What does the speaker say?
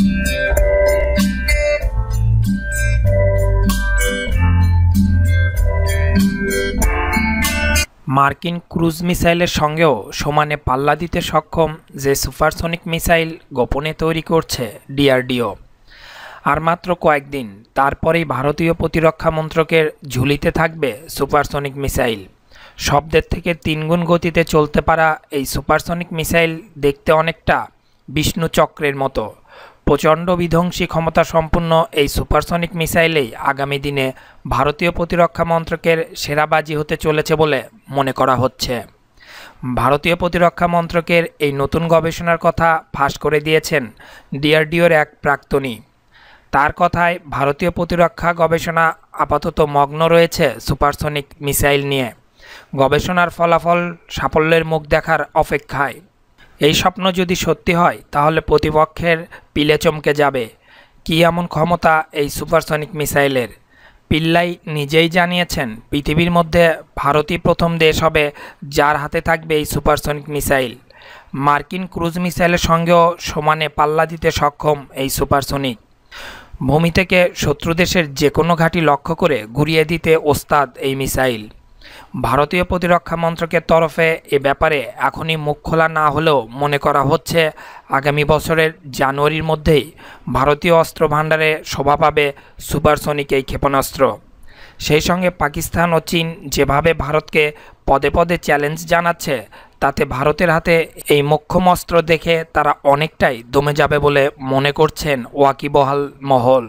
মার্কিন ক্রুজ মিসাইলের সঙ্গেও সমানে পাল্লা দিতে সক্ষম যে সুপারসনিক মিসাইল গোপনে তৈরি করছে ডিআরডিও আর মাত্র কয়েকদিন তারপরেই ভারতীয় প্রতিরক্ষা মন্ত্রকের ঝুলিতে থাকবে সুপারসনিক মিসাইল শব্দের থেকে তিনগুণ গতিতে চলতে পারা এই সুপারসনিক মিসাইল দেখতে অনেকটা বিষ্ণু চক্রের মতো প্রচণ্ড বিধ্বংসী ক্ষমতা সম্পন্ন এই সুপারসনিক মিসাইলেই আগামী দিনে ভারতীয় প্রতিরক্ষা মন্ত্রকের সেরাবাজি হতে চলেছে বলে মনে করা হচ্ছে ভারতীয় প্রতিরক্ষা মন্ত্রকের এই নতুন গবেষণার কথা ফাঁস করে দিয়েছেন ডিআরডিওর এক প্রাক্তনী তার কথায় ভারতীয় প্রতিরক্ষা গবেষণা আপাতত মগ্ন রয়েছে সুপারসনিক মিসাইল নিয়ে গবেষণার ফলাফল সাফল্যের মুখ দেখার অপেক্ষায় এই স্বপ্ন যদি সত্যি হয় তাহলে প্রতিপক্ষের পিলে চমকে যাবে কি এমন ক্ষমতা এই সুপারসনিক মিসাইলের পিল্লাই নিজেই জানিয়েছেন পৃথিবীর মধ্যে ভারতই প্রথম দেশ হবে যার হাতে থাকবে এই সুপারসনিক মিসাইল মার্কিন ক্রুজ মিসাইলের সঙ্গেও সমানে পাল্লা দিতে সক্ষম এই সুপারসনিক ভূমি থেকে শত্রু দেশের যে কোনো ঘাঁটি লক্ষ্য করে ঘুরিয়ে দিতে ওস্তাদ এই মিসাইল ভারতীয় প্রতিরক্ষা মন্ত্রকের তরফে এ ব্যাপারে এখনই মুখ খোলা না হলেও মনে করা হচ্ছে আগামী বছরের জানুয়ারির মধ্যেই ভারতীয় অস্ত্র ভাণ্ডারে শোভা পাবে সুপারসনিক এই ক্ষেপণাস্ত্র সেই সঙ্গে পাকিস্তান ও চীন যেভাবে ভারতকে পদে পদে চ্যালেঞ্জ জানাচ্ছে তাতে ভারতের হাতে এই মোক্ষম অস্ত্র দেখে তারা অনেকটাই দমে যাবে বলে মনে করছেন ওয়াকিবহাল মহল